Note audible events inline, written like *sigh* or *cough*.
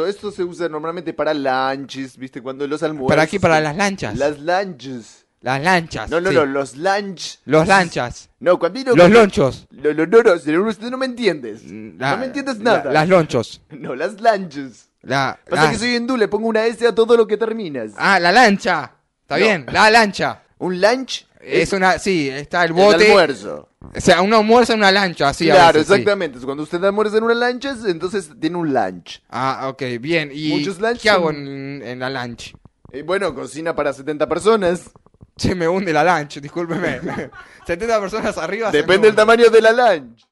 esto se usa normalmente para lanches, ¿viste? Cuando los almuerzos. Para aquí, para las lanchas. Las lanches. Las lanchas. No, no, no, los lunch. Los lanchas. No, cuando Los lonchos. Los no, no, no, no me entiendes. no me entiendes nada. las lonchos. *laughs* No, las lanches. La, Pasa que soy hindú, le pongo una S a todo lo que terminas. Ah, la lancha. Está bien, la lancha. ¿Un lunch? Es, una, sí, está el bote. El almuerzo. O sea, uno almuerza en una lancha, así. Claro, exactamente. Cuando usted almuerza en una lancha, entonces tiene un lunch. Ah, ok, bien. ¿Y Muchos qué hago en, la lancha? Eh, bueno, cocina para 70 personas. Se me hunde la lancha, discúlpeme. 70 *laughs* personas arriba. Depende del tamaño de la lancha.